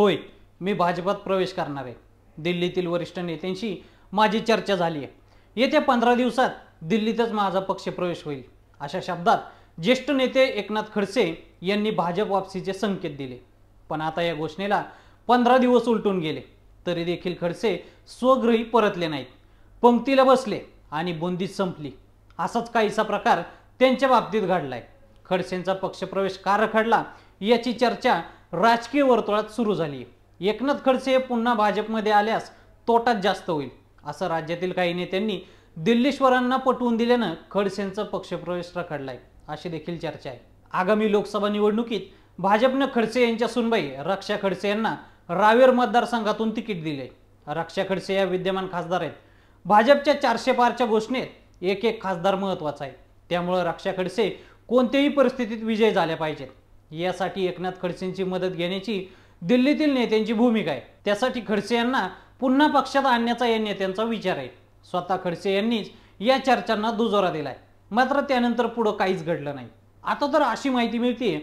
होय मी भाजपात प्रवेश करणार आहे दिल्लीतील वरिष्ठ नेत्यांशी माझी चर्चा झाली आहे येत्या पंधरा दिवसात दिल्लीतच माझा पक्ष प्रवेश होईल अशा शब्दात ज्येष्ठ नेते एकनाथ खडसे यांनी भाजप वापसीचे संकेत दिले पण आता या घोषणेला पंधरा दिवस उलटून गेले तरी देखील खडसे स्वगृही परतले नाहीत पंक्तीला बसले आणि बोंदी संपली असाच काहीसा प्रकार त्यांच्या बाबतीत घडलाय खडसेंचा पक्षप्रवेश का रखडला याची चर्चा राजकीय वर्तुळात सुरू झाली एकनाथ खडसे पुन्हा भाजपमध्ये आल्यास तोटात जास्त होईल असं राज्यातील काही नेत्यांनी दिल्लीश्वरांना पटवून दिल्यानं खडसेंचा पक्षप्रवेश रखडलाय अशी देखील चर्चा आहे आगामी लोकसभा निवडणुकीत भाजपनं खडसे यांच्या सुनबाई रक्षा खडसे यांना रावेर मतदारसंघातून तिकीट दिले रक्षा खडसे या विद्यमान खासदार आहेत भाजपच्या चारशे पारच्या घोषणेत एक एक खासदार महत्त्वाचा आहे त्यामुळं रक्षा खडसे कोणत्याही परिस्थितीत विजय झाल्या पाहिजेत यासाठी एकनाथ खडसेंची मदत घेण्याची दिल्लीतील नेत्यांची भूमिका आहे त्यासाठी खडसे यांना पुन्हा पक्षात आणण्याचा या नेत्यांचा विचार आहे स्वतः खडसे यांनीच या चर्चांना दुजोरा दिलाय मात्र त्यानंतर पुढं काहीच घडलं नाही आता तर अशी माहिती मिळते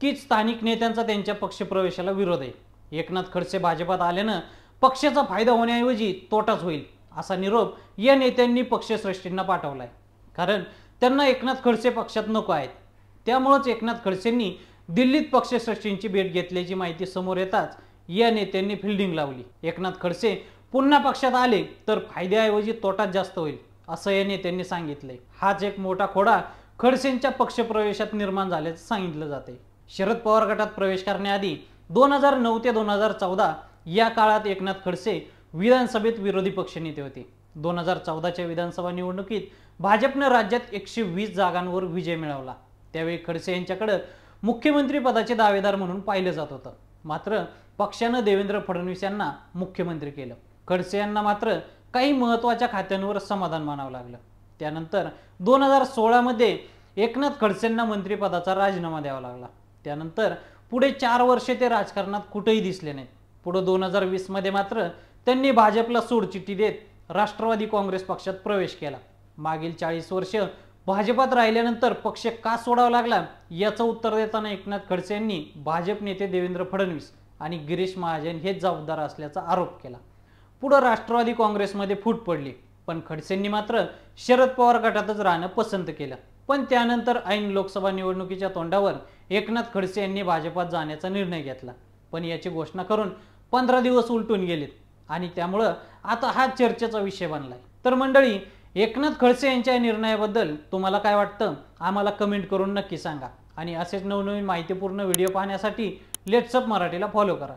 की स्थानिक नेत्यांचा त्यांच्या पक्षप्रवेशाला विरोध आहे एकनाथ खडसे भाजपात आल्यानं पक्षाचा फायदा होण्याऐवजी तोटाच होईल असा निरोप या नेत्यांनी पक्षश्रेष्ठींना पाठवलाय कारण त्यांना एकनाथ खडसे पक्षात नको आहेत त्यामुळंच एकनाथ खडसेंनी दिल्लीत पक्षश्रेष्ठींची भेट घेतल्याची माहिती समोर येताच या नेत्यांनी फिल्डिंग लावली एकनाथ खडसे पुन्हा पक्षात आले तर फायद्याऐवजी तोटाच जास्त होईल असं या नेत्यांनी सांगितलंय हाच एक मोठा खोडा खडसेंच्या पक्षप्रवेशात निर्माण झाल्याचं सांगितलं जाते शरद पवार गटात प्रवेश करण्याआधी दोन हजार नऊ ते दोन हजार चौदा या काळात एकनाथ खडसे विधानसभेत विरोधी पक्षनेते होते दोन हजार चौदाच्या विधानसभा निवडणुकीत भाजपनं राज्यात एकशे वीस जागांवर विजय मिळवला त्यावेळी खडसे यांच्याकडं मुख्यमंत्रीपदाचे दावेदार म्हणून पाहिलं जात होतं मात्र पक्षानं देवेंद्र फडणवीस यांना मुख्यमंत्री केलं खडसे यांना मात्र काही महत्त्वाच्या खात्यांवर समाधान मानावं लागलं त्यानंतर दोन हजार सोळामध्ये एकनाथ खडसेंना मंत्रीपदाचा राजीनामा द्यावा लागला त्यानंतर पुढे चार वर्षे ते राजकारणात कुठेही दिसले नाहीत पुढे दोन हजार वीसमध्ये मात्र त्यांनी भाजपला सोडचिठ्ठी देत राष्ट्रवादी काँग्रेस पक्षात प्रवेश केला मागील चाळीस वर्ष भाजपात राहिल्यानंतर पक्ष का सोडावा लागला याचं उत्तर देताना एकनाथ खडसे यांनी भाजप नेते देवेंद्र फडणवीस आणि गिरीश महाजन हेच जबाबदार असल्याचा आरोप केला पुढं राष्ट्रवादी काँग्रेसमध्ये फूट पडली पण खडसेंनी मात्र शरद पवार गटातच राहणं पसंत केलं पण त्यानंतर ऐन लोकसभा निवडणुकीच्या तोंडावर एकनाथ खडसे यांनी भाजपात जाण्याचा निर्णय घेतला पण याची घोषणा करून पंधरा दिवस उलटून गेलेत आणि त्यामुळं आता हा चर्चेचा विषय बनलाय तर मंडळी एकनाथ खडसे यांच्या निर्णयाबद्दल तुम्हाला काय वाटतं आम्हाला कमेंट करून नक्की सांगा आणि असेच नवनवीन माहितीपूर्ण व्हिडिओ पाहण्यासाठी लेट्सअप मराठीला फॉलो करा